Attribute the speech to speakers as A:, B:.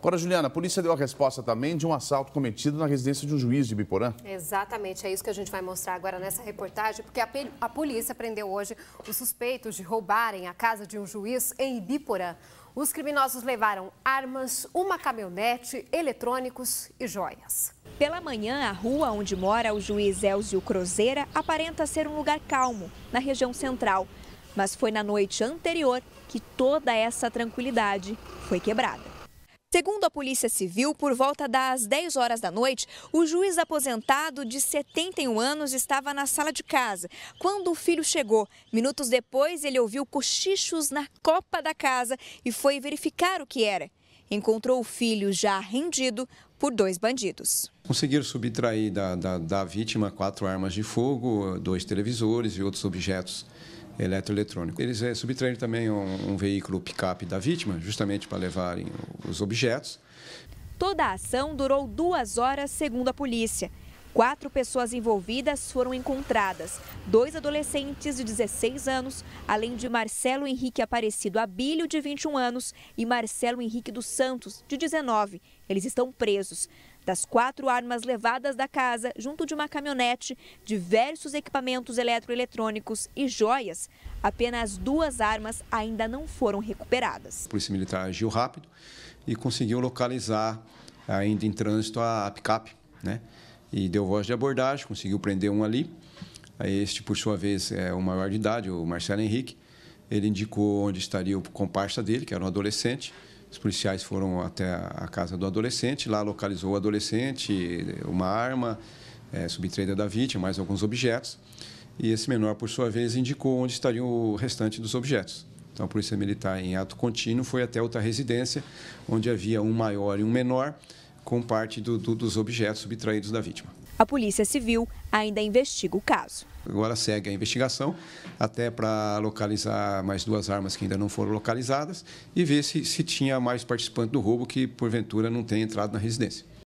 A: Agora, Juliana, a polícia deu a resposta também de um assalto cometido na residência de um juiz de Biporã. Exatamente, é isso que a gente vai mostrar agora nessa reportagem, porque a, a polícia prendeu hoje os suspeitos de roubarem a casa de um juiz em Biporã. Os criminosos levaram armas, uma caminhonete, eletrônicos e joias.
B: Pela manhã, a rua onde mora o juiz Elzio Crozeira aparenta ser um lugar calmo, na região central. Mas foi na noite anterior que toda essa tranquilidade foi quebrada. Segundo a Polícia Civil, por volta das 10 horas da noite, o juiz aposentado de 71 anos estava na sala de casa quando o filho chegou. Minutos depois, ele ouviu cochichos na copa da casa e foi verificar o que era. Encontrou o filho já rendido por dois bandidos.
C: Conseguiram subtrair da, da, da vítima quatro armas de fogo, dois televisores e outros objetos eletroeletrônico. Eles é, subtraíram também um, um veículo picape da vítima, justamente para levarem os objetos.
B: Toda a ação durou duas horas, segundo a polícia. Quatro pessoas envolvidas foram encontradas: dois adolescentes de 16 anos, além de Marcelo Henrique Aparecido Abílio, de 21 anos, e Marcelo Henrique dos Santos, de 19. Eles estão presos. Das quatro armas levadas da casa, junto de uma caminhonete, diversos equipamentos eletroeletrônicos e joias, apenas duas armas ainda não foram recuperadas.
C: A Polícia Militar agiu rápido e conseguiu localizar, ainda em trânsito, a picape, né? e deu voz de abordagem, conseguiu prender um ali. Aí este, por sua vez, é o maior de idade, o Marcelo Henrique. Ele indicou onde estaria o comparsa dele, que era um adolescente. Os policiais foram até a casa do adolescente, lá localizou o adolescente, uma arma, é, subtraída da vítima, mais alguns objetos. E esse menor, por sua vez, indicou onde estaria o restante dos objetos. Então, a Polícia Militar, em ato contínuo, foi até outra residência, onde havia um maior e um menor com parte do, do, dos objetos subtraídos da vítima.
B: A Polícia Civil ainda investiga o caso.
C: Agora segue a investigação até para localizar mais duas armas que ainda não foram localizadas e ver se, se tinha mais participante do roubo que, porventura, não tenha entrado na residência.